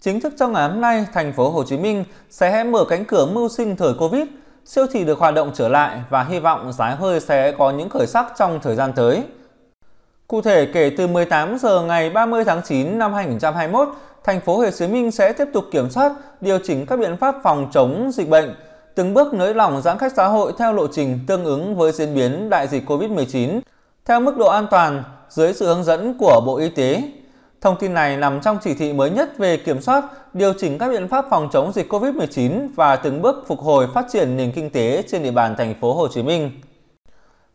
Chính thức trong ngày hôm nay, thành phố Hồ Chí Minh sẽ mở cánh cửa mưu sinh thời Covid, siêu thị được hoạt động trở lại và hy vọng giá hơi sẽ có những khởi sắc trong thời gian tới. Cụ thể, kể từ 18 giờ ngày 30 tháng 9 năm 2021, thành phố Hồ Chí Minh sẽ tiếp tục kiểm soát, điều chỉnh các biện pháp phòng chống dịch bệnh, từng bước nới lỏng giãn cách xã hội theo lộ trình tương ứng với diễn biến đại dịch COVID-19 theo mức độ an toàn dưới sự hướng dẫn của Bộ Y tế Thông tin này nằm trong chỉ thị mới nhất về kiểm soát, điều chỉnh các biện pháp phòng chống dịch COVID-19 và từng bước phục hồi phát triển nền kinh tế trên địa bàn thành phố Hồ Chí Minh.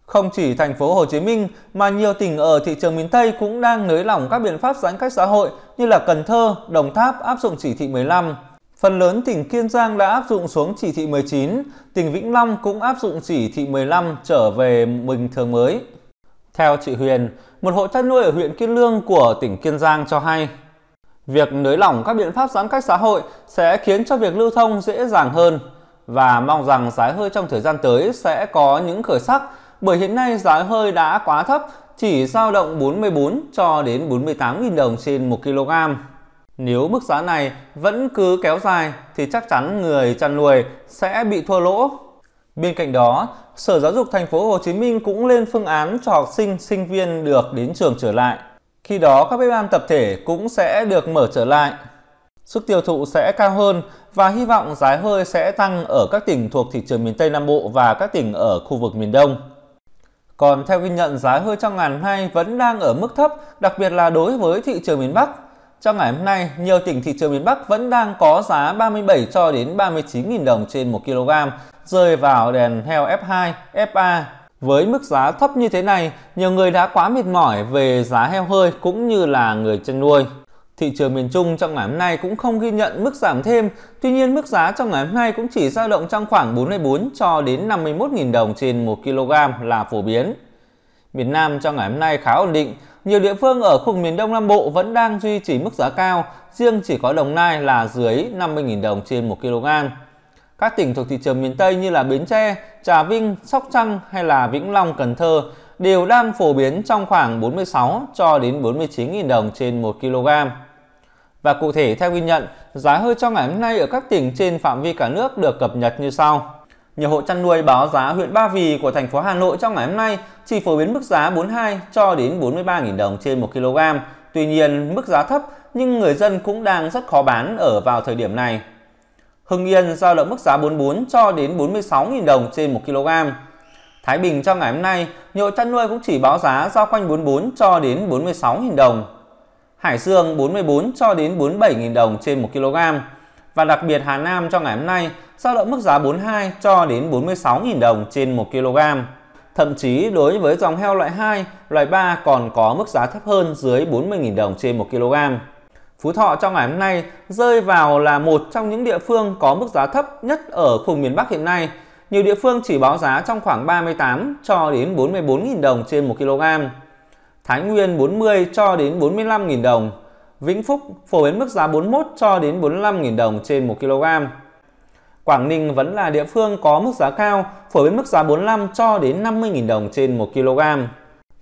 Không chỉ thành phố Hồ Chí Minh mà nhiều tỉnh ở thị trường miền Tây cũng đang nới lỏng các biện pháp giãn cách xã hội như là Cần Thơ, Đồng Tháp áp dụng chỉ thị 15. Phần lớn tỉnh Kiên Giang đã áp dụng xuống chỉ thị 19, tỉnh Vĩnh Long cũng áp dụng chỉ thị 15 trở về bình thường mới. Theo chị Huyền, một hộ chăn nuôi ở huyện Kiên Lương của tỉnh Kiên Giang cho hay, việc nới lỏng các biện pháp giãn cách xã hội sẽ khiến cho việc lưu thông dễ dàng hơn và mong rằng giá hơi trong thời gian tới sẽ có những khởi sắc bởi hiện nay giá hơi đã quá thấp, chỉ dao động 44 cho đến 48.000 đồng trên 1 kg. Nếu mức giá này vẫn cứ kéo dài thì chắc chắn người chăn nuôi sẽ bị thua lỗ. Bên cạnh đó, Sở Giáo dục Thành phố Hồ Chí Minh cũng lên phương án cho học sinh, sinh viên được đến trường trở lại. Khi đó các bếp ăn tập thể cũng sẽ được mở trở lại. Sức tiêu thụ sẽ cao hơn và hy vọng giá hơi sẽ tăng ở các tỉnh thuộc thị trường miền Tây Nam Bộ và các tỉnh ở khu vực miền Đông. Còn theo ghi nhận giá hơi trong ngàn hai vẫn đang ở mức thấp, đặc biệt là đối với thị trường miền Bắc trong ngày hôm nay, nhiều tỉnh thị trường miền Bắc vẫn đang có giá 37 cho đến 39.000 đồng trên 1 kg, rơi vào đèn heo F2, FA. Với mức giá thấp như thế này, nhiều người đã quá mệt mỏi về giá heo hơi cũng như là người chăn nuôi. Thị trường miền Trung trong ngày hôm nay cũng không ghi nhận mức giảm thêm, tuy nhiên mức giá trong ngày hôm nay cũng chỉ dao động trong khoảng 44 cho đến 51.000 đồng trên 1 kg là phổ biến. Miền Nam trong ngày hôm nay khá ổn định, nhiều địa phương ở khu miền Đông Nam Bộ vẫn đang duy trì mức giá cao, riêng chỉ có Đồng Nai là dưới 50.000 đồng trên 1 kg. Các tỉnh thuộc thị trường miền Tây như là Bến Tre, Trà Vinh, Sóc Trăng hay là Vĩnh Long, Cần Thơ đều đang phổ biến trong khoảng 46 cho đến 49.000 đồng trên 1 kg. Và cụ thể theo ghi nhận, giá hơi trong ngày hôm nay ở các tỉnh trên phạm vi cả nước được cập nhật như sau. Nhiều hộ chăn nuôi báo giá huyện Ba Vì của thành phố Hà Nội trong ngày hôm nay chỉ phổ biến mức giá 42 cho đến 43.000 đồng trên 1 kg. Tuy nhiên, mức giá thấp nhưng người dân cũng đang rất khó bán ở vào thời điểm này. Hưng Yên giao động mức giá 44 cho đến 46.000 đồng trên 1 kg. Thái Bình trong ngày hôm nay, nhiều chăn nuôi cũng chỉ báo giá giao quanh 44 cho đến 46.000 đồng. Hải Dương 44 cho đến 47.000 đồng trên 1 kg và đặc biệt Hà Nam trong ngày hôm nay giao động mức giá 42 cho đến 46.000 đồng trên 1 kg. Thậm chí đối với dòng heo loại 2, loại 3 còn có mức giá thấp hơn dưới 40.000 đồng trên 1 kg. Phú Thọ trong ngày hôm nay rơi vào là một trong những địa phương có mức giá thấp nhất ở khu miền Bắc hiện nay. Nhiều địa phương chỉ báo giá trong khoảng 38 cho đến 44.000 đồng trên 1 kg. Thái Nguyên 40 cho đến 45.000 đồng, Vĩnh Phúc phổ biến mức giá 41 cho đến 45.000 đồng trên 1 kg. Quảng Ninh vẫn là địa phương có mức giá cao, phổ biến mức giá 45 cho đến 50.000 đồng trên 1 kg.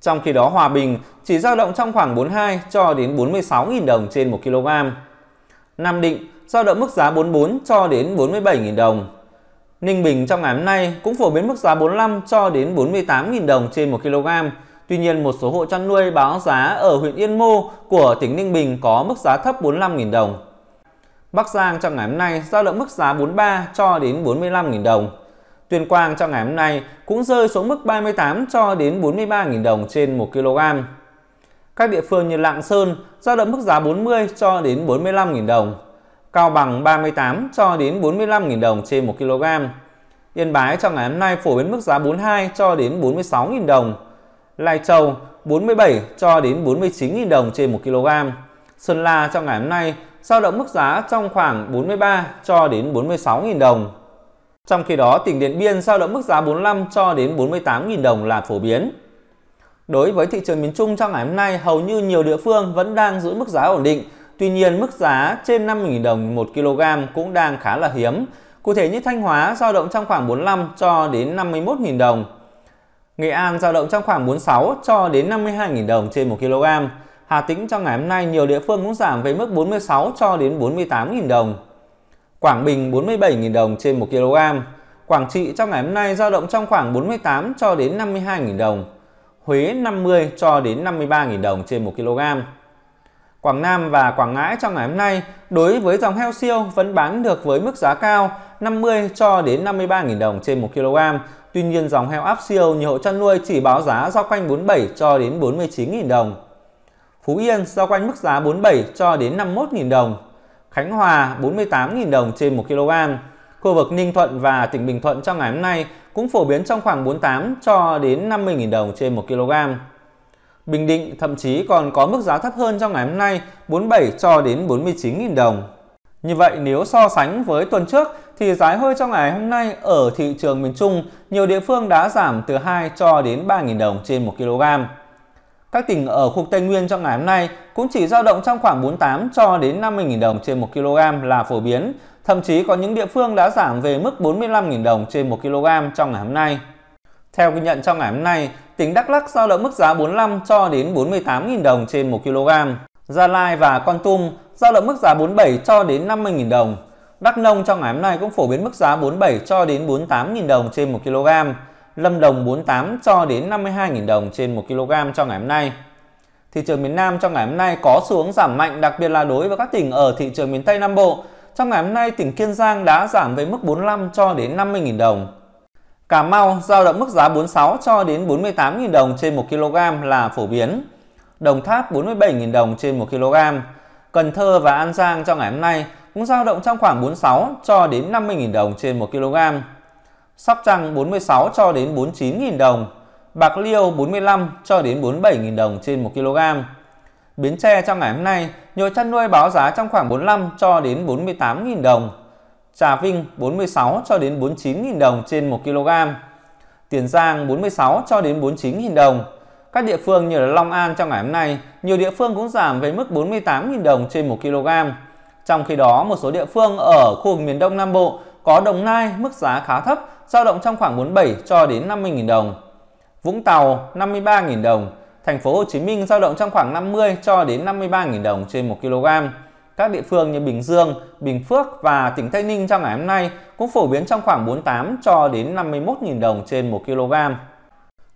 Trong khi đó Hòa Bình chỉ dao động trong khoảng 42 cho đến 46.000 đồng trên 1 kg. Nam Định dao động mức giá 44 cho đến 47.000 đồng. Ninh Bình trong ngày hôm nay cũng phổ biến mức giá 45 cho đến 48.000 đồng trên 1 kg, Tuy nhiên, một số hộ chăn nuôi báo giá ở huyện Yên Mô của tỉnh Ninh Bình có mức giá thấp 45.000 đồng. Bắc Giang trong ngày hôm nay giao động mức giá 43 cho đến 45.000 đồng. Tuyên Quang trong ngày hôm nay cũng rơi xuống mức 38 cho đến 43.000 đồng trên 1 kg. Các địa phương như Lạng Sơn giao động mức giá 40 cho đến 45.000 đồng. Cao Bằng 38 cho đến 45.000 đồng trên 1 kg. Yên Bái trong ngày hôm nay phổ biến mức giá 42 cho đến 46.000 đồng. Lai Châu 47 cho đến 49.000 đồng trên 1 kg. Sơn La trong ngày hôm nay giao động mức giá trong khoảng 43 cho đến 46.000 đồng. Trong khi đó, tỉnh Điện Biên giao động mức giá 45 cho đến 48.000 đồng là phổ biến. Đối với thị trường miền Trung trong ngày hôm nay, hầu như nhiều địa phương vẫn đang giữ mức giá ổn định. Tuy nhiên, mức giá trên 50.000 đồng 1 kg cũng đang khá là hiếm. Cụ thể như Thanh Hóa giao động trong khoảng 45 cho đến 51.000 đồng. Nghệ An dao động trong khoảng 46 cho đến 52.000 đồng trên 1 kg. Hà Tĩnh trong ngày hôm nay nhiều địa phương cũng giảm về mức 46 cho đến 48.000 đồng. Quảng Bình 47.000 đồng trên 1 kg. Quảng Trị trong ngày hôm nay dao động trong khoảng 48 cho đến 52.000 đồng. Huế 50 cho đến 53.000 đồng trên 1 kg. Quảng Nam và Quảng Ngãi trong ngày hôm nay đối với dòng heo siêu vẫn bán được với mức giá cao 50 cho đến 53.000 đồng trên 1 kg Tuy nhiên dòng heo áp siêu nhiều hộ chăn nuôi chỉ báo giá giao quanh 47 cho đến 49.000 đồng. Phú Yên giao quanh mức giá 47 cho đến 51.000 đồng. Khánh Hòa 48.000 đồng trên 1 kg. Khu vực Ninh Thuận và tỉnh Bình Thuận trong ngày hôm nay cũng phổ biến trong khoảng 48 cho đến 50.000 đồng trên 1 kg. Bình Định thậm chí còn có mức giá thấp hơn trong ngày hôm nay 47 cho đến 49.000 đồng. Như vậy nếu so sánh với tuần trước thì giá hơi trong ngày hôm nay ở thị trường miền Trung nhiều địa phương đã giảm từ 2 cho đến 3.000 đồng trên 1 kg. Các tỉnh ở khu Tây Nguyên trong ngày hôm nay cũng chỉ dao động trong khoảng 48 cho đến 50.000 đồng trên 1 kg là phổ biến, thậm chí có những địa phương đã giảm về mức 45.000 đồng trên 1 kg trong ngày hôm nay. Theo ghi nhận trong ngày hôm nay, tỉnh Đắk Lắk dao động mức giá 45 cho đến 48.000 đồng trên 1 kg. Gia Lai và Con Tum giao động mức giá 47 cho đến 50.000 đồng. Đắk Nông trong ngày hôm nay cũng phổ biến mức giá 47 cho đến 48.000 đồng trên 1 kg. Lâm Đồng 48 cho đến 52.000 đồng trên 1 kg cho ngày hôm nay. Thị trường miền Nam trong ngày hôm nay có xuống giảm mạnh, đặc biệt là đối với các tỉnh ở thị trường miền Tây Nam Bộ. Trong ngày hôm nay, tỉnh Kiên Giang đã giảm về mức 45 cho đến 50.000 đồng. Cà Mau giao động mức giá 46 cho đến 48.000 đồng trên 1 kg là phổ biến. Đồng Tháp 47.000 đồng trên 1 kg. Cần Thơ và An Giang trong ngày hôm nay cũng dao động trong khoảng 46 cho đến 50.000 đồng trên 1 kg. Sóc Trăng 46 cho đến 49.000 đồng. Bạc Liêu 45 cho đến 47.000 đồng trên 1 kg. Bến Tre trong ngày hôm nay, nhiều chăn nuôi báo giá trong khoảng 45 cho đến 48.000 đồng. Trà Vinh 46 cho đến 49.000 đồng trên 1 kg. Tiền Giang 46 cho đến 49.000 đồng. Các địa phương như Long An trong ngày hôm nay, nhiều địa phương cũng giảm về mức 48.000 đồng trên 1 kg. Trong khi đó, một số địa phương ở khu vực miền Đông Nam Bộ có Đồng Nai mức giá khá thấp, dao động trong khoảng 47 cho đến 50.000 đồng. Vũng Tàu 53.000 đồng, thành phố Hồ Chí Minh dao động trong khoảng 50 cho đến 53.000 đồng trên 1 kg. Các địa phương như Bình Dương, Bình Phước và tỉnh Tây Ninh trong ngày hôm nay cũng phổ biến trong khoảng 48 cho đến 51.000 đồng trên 1 kg.